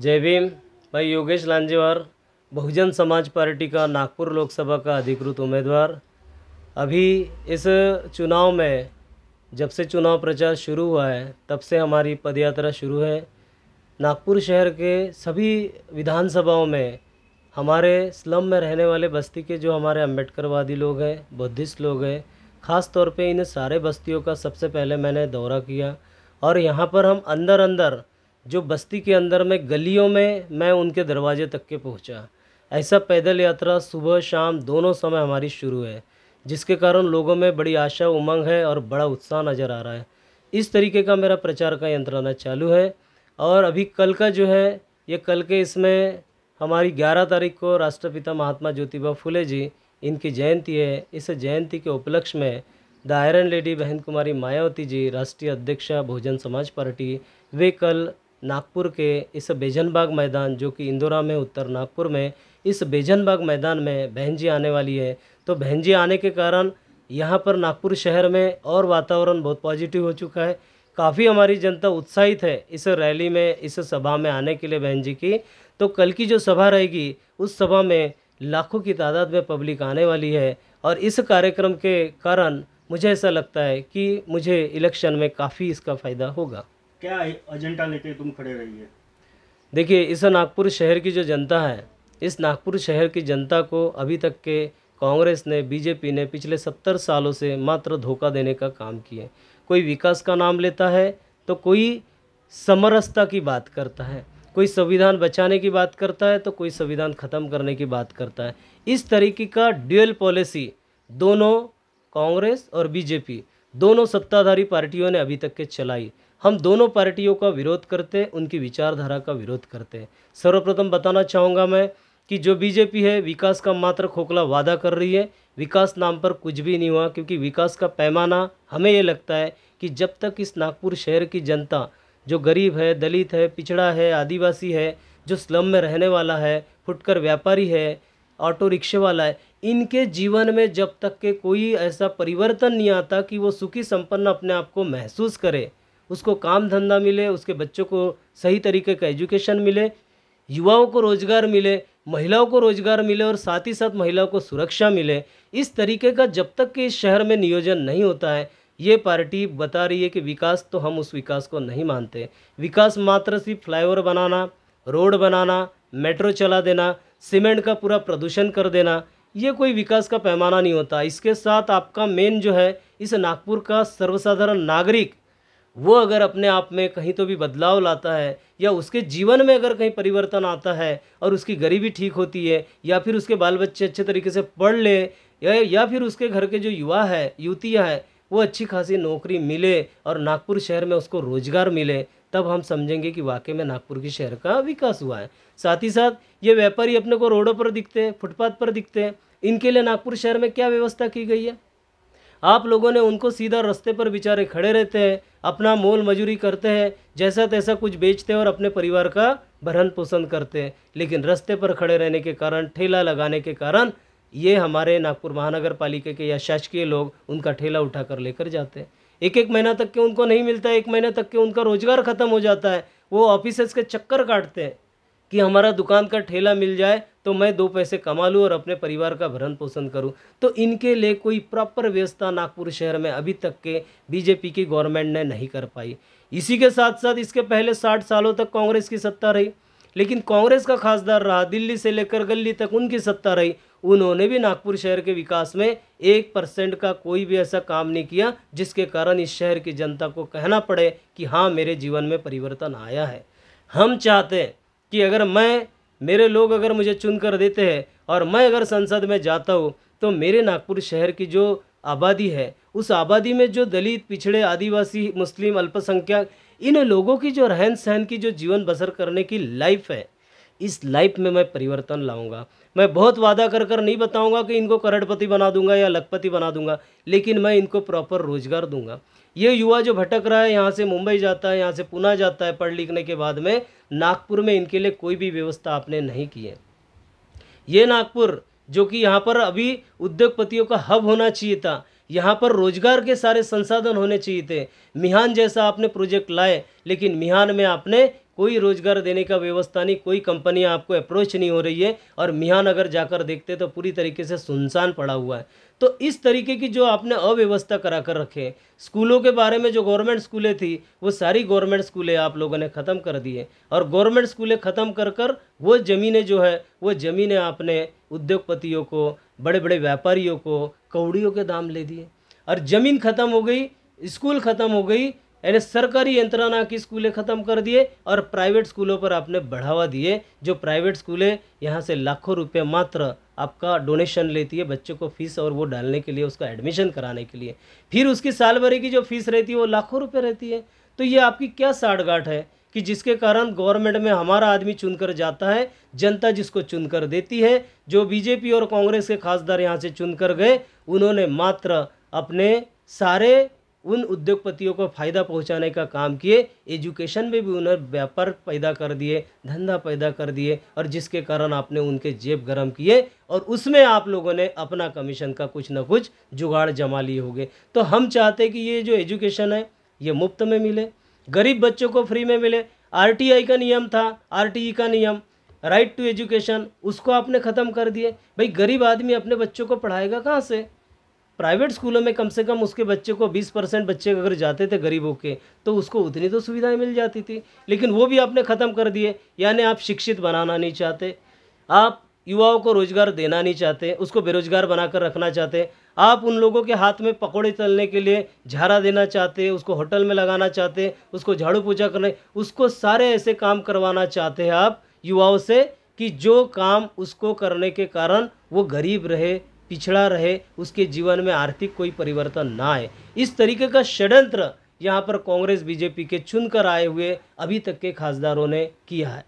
जय भीम मैं योगेश लांजेवार बहुजन समाज पार्टी का नागपुर लोकसभा का अधिकृत उम्मीदवार अभी इस चुनाव में जब से चुनाव प्रचार शुरू हुआ है तब से हमारी पदयात्रा शुरू है नागपुर शहर के सभी विधानसभाओं में हमारे स्लम में रहने वाले बस्ती के जो हमारे अम्बेडकरवादी लोग हैं बुद्धिस्ट लोग हैं ख़ास तौर पे इन सारे बस्तियों का सबसे पहले मैंने दौरा किया और यहाँ पर हम अंदर अंदर जो बस्ती के अंदर में गलियों में मैं उनके दरवाजे तक के पहुंचा ऐसा पैदल यात्रा सुबह शाम दोनों समय हमारी शुरू है जिसके कारण लोगों में बड़ी आशा उमंग है और बड़ा उत्साह नज़र आ रहा है इस तरीके का मेरा प्रचार का यंत्रणा चालू है और अभी कल का जो है ये कल के इसमें हमारी 11 तारीख को राष्ट्रपिता महात्मा ज्योतिबा फुले जी इनकी जयंती है इस जयंती के उपलक्ष्य में द आयरन लेडी बहन कुमारी मायावती जी राष्ट्रीय अध्यक्षा बहुजन समाज पार्टी वे कल नागपुर के इस बेजनबाग मैदान जो कि इंदौरा में उत्तर नागपुर में इस बेजनबाग मैदान में बहन जी आने वाली है तो बहन जी आने के कारण यहाँ पर नागपुर शहर में और वातावरण बहुत पॉजिटिव हो चुका है काफ़ी हमारी जनता उत्साहित है इस रैली में इस सभा में आने के लिए बहन जी की तो कल की जो सभा रहेगी उस सभा में लाखों की तादाद में पब्लिक आने वाली है और इस कार्यक्रम के कारण मुझे ऐसा लगता है कि मुझे इलेक्शन में काफ़ी इसका फ़ायदा होगा क्या एजेंडा लेके तुम खड़े रहिए देखिए इस नागपुर शहर की जो जनता है इस नागपुर शहर की जनता को अभी तक के कांग्रेस ने बीजेपी ने पिछले सत्तर सालों से मात्र धोखा देने का काम किया कोई विकास का नाम लेता है तो कोई समरसता की बात करता है कोई संविधान बचाने की बात करता है तो कोई संविधान ख़त्म करने की बात करता है इस तरीके का ड्यूअल पॉलिसी दोनों कांग्रेस और बीजेपी दोनों सत्ताधारी पार्टियों ने अभी तक के चलाई हम दोनों पार्टियों का विरोध करते हैं उनकी विचारधारा का विरोध करते हैं सर्वप्रथम बताना चाहूँगा मैं कि जो बीजेपी है विकास का मात्र खोखला वादा कर रही है विकास नाम पर कुछ भी नहीं हुआ क्योंकि विकास का पैमाना हमें ये लगता है कि जब तक इस नागपुर शहर की जनता जो गरीब है दलित है पिछड़ा है आदिवासी है जो स्लम में रहने वाला है फुटकर व्यापारी है ऑटो रिक्शे वाला है इनके जीवन में जब तक के कोई ऐसा परिवर्तन नहीं आता कि वो सुखी संपन्न अपने आप को महसूस करे उसको काम धंधा मिले उसके बच्चों को सही तरीके का एजुकेशन मिले युवाओं को रोज़गार मिले महिलाओं को रोज़गार मिले और साथ ही साथ महिलाओं को सुरक्षा मिले इस तरीके का जब तक कि इस शहर में नियोजन नहीं होता है ये पार्टी बता रही है कि विकास तो हम उस विकास को नहीं मानते विकास मात्र सिर्फ फ्लाईओवर बनाना रोड बनाना मेट्रो चला देना सीमेंट का पूरा प्रदूषण कर देना ये कोई विकास का पैमाना नहीं होता इसके साथ आपका मेन जो है इस नागपुर का सर्वसाधारण नागरिक वो अगर अपने आप में कहीं तो भी बदलाव लाता है या उसके जीवन में अगर कहीं परिवर्तन आता है और उसकी गरीबी ठीक होती है या फिर उसके बाल बच्चे अच्छे तरीके से पढ़ ले या, या फिर उसके घर के जो युवा है युवतियाँ हैं वो अच्छी खासी नौकरी मिले और नागपुर शहर में उसको रोज़गार मिले तब हम समझेंगे कि वाकई में नागपुर के शहर का विकास हुआ है साथ ही साथ ये व्यापारी अपने को रोडों पर दिखते हैं फुटपाथ पर दिखते हैं इनके लिए नागपुर शहर में क्या व्यवस्था की गई है आप लोगों ने उनको सीधा रास्ते पर बेचारे खड़े रहते हैं अपना मोल मजूरी करते हैं जैसा तैसा कुछ बेचते हैं और अपने परिवार का भरण पोषण करते हैं लेकिन रास्ते पर खड़े रहने के कारण ठेला लगाने के कारण ये हमारे नागपुर महानगर पालिका के या शासकीय लोग उनका ठेला उठा कर लेकर जाते हैं एक एक महीना तक के उनको नहीं मिलता है एक महीना तक के उनका रोजगार ख़त्म हो जाता है वो ऑफिसेस के चक्कर काटते हैं कि हमारा दुकान का ठेला मिल जाए तो मैं दो पैसे कमा लूँ और अपने परिवार का भरण पोषण करूँ तो इनके लिए कोई प्रॉपर व्यवस्था नागपुर शहर में अभी तक के बीजेपी की गवर्नमेंट ने नहीं कर पाई इसी के साथ साथ इसके पहले साठ सालों तक कांग्रेस की सत्ता रही लेकिन कांग्रेस का खासदार रहा दिल्ली से लेकर गली तक उनकी सत्ता रही उन्होंने भी नागपुर शहर के विकास में एक परसेंट का कोई भी ऐसा काम नहीं किया जिसके कारण इस शहर की जनता को कहना पड़े कि हाँ मेरे जीवन में परिवर्तन आया है हम चाहते हैं कि अगर मैं मेरे लोग अगर मुझे चुन कर देते हैं और मैं अगर संसद में जाता हूँ तो मेरे नागपुर शहर की जो आबादी है उस आबादी में जो दलित पिछड़े आदिवासी मुस्लिम अल्पसंख्यक इन लोगों की जो रहन सहन की जो जीवन बसर करने की लाइफ है इस लाइफ में मैं परिवर्तन लाऊंगा मैं बहुत वादा कर कर नहीं बताऊंगा कि इनको करोड़पति बना दूंगा या लखपति बना दूंगा लेकिन मैं इनको प्रॉपर रोज़गार दूंगा ये युवा जो भटक रहा है यहाँ से मुंबई जाता है यहाँ से पुणे जाता है पढ़ लिखने के बाद में नागपुर में इनके लिए कोई भी व्यवस्था आपने नहीं की है ये नागपुर जो कि यहाँ पर अभी उद्योगपतियों का हब होना चाहिए था यहाँ पर रोजगार के सारे संसाधन होने चाहिए थे मिहान जैसा आपने प्रोजेक्ट लाए लेकिन मिहान में आपने कोई रोज़गार देने का व्यवस्था नहीं कोई कंपनी आपको अप्रोच नहीं हो रही है और मियाँ अगर जाकर देखते तो पूरी तरीके से सुनसान पड़ा हुआ है तो इस तरीके की जो आपने अव्यवस्था करा कर रखे स्कूलों के बारे में जो गवर्नमेंट स्कूलें थी वो सारी गवर्नमेंट स्कूलें आप लोगों ने ख़त्म कर दिए और गवर्नमेंट स्कूलें ख़त्म कर कर वो ज़मीनें जो है वो ज़मीनें आपने उद्योगपतियों को बड़े बड़े व्यापारियों को कौड़ियों के दाम ले दिए और ज़मीन ख़त्म हो गई स्कूल ख़त्म हो गई यानी सरकारी यंत्रणा की स्कूलें ख़त्म कर दिए और प्राइवेट स्कूलों पर आपने बढ़ावा दिए जो प्राइवेट स्कूलें यहाँ से लाखों रुपए मात्र आपका डोनेशन लेती है बच्चों को फीस और वो डालने के लिए उसका एडमिशन कराने के लिए फिर उसकी साल भर की जो फीस रहती है वो लाखों रुपये रहती है तो ये आपकी क्या साठगांठ है कि जिसके कारण गवर्नमेंट में हमारा आदमी चुनकर जाता है जनता जिसको चुनकर देती है जो बीजेपी और कांग्रेस के खासदार यहाँ से चुनकर गए उन्होंने मात्र अपने सारे उन उद्योगपतियों को फ़ायदा पहुंचाने का काम किए एजुकेशन में भी उन्हें व्यापार पैदा कर दिए धंधा पैदा कर दिए और जिसके कारण आपने उनके जेब गर्म किए और उसमें आप लोगों ने अपना कमीशन का कुछ ना कुछ जुगाड़ जमा लिए होंगे तो हम चाहते कि ये जो एजुकेशन है ये मुफ्त में मिले गरीब बच्चों को फ्री में मिले आर का नियम था आर e का नियम राइट टू एजुकेशन उसको आपने ख़त्म कर दिए भाई गरीब आदमी अपने बच्चों को पढ़ाएगा कहाँ से प्राइवेट स्कूलों में कम से कम उसके बच्चे को 20 परसेंट बच्चे अगर जाते थे गरीबों के तो उसको उतनी तो सुविधाएं मिल जाती थी लेकिन वो भी आपने ख़त्म कर दिए यानी आप शिक्षित बनाना नहीं चाहते आप युवाओं को रोज़गार देना नहीं चाहते उसको बेरोज़गार बनाकर रखना चाहते आप उन लोगों के हाथ में पकौड़े तलने के लिए झारा देना चाहते उसको होटल में लगाना चाहते उसको झाड़ू पूजा करने उसको सारे ऐसे काम करवाना चाहते हैं आप युवाओं से कि जो काम उसको करने के कारण वो गरीब रहे पिछड़ा रहे उसके जीवन में आर्थिक कोई परिवर्तन ना आए इस तरीके का षड्यंत्र यहाँ पर कांग्रेस बीजेपी के चुनकर आए हुए अभी तक के खासदारों ने किया है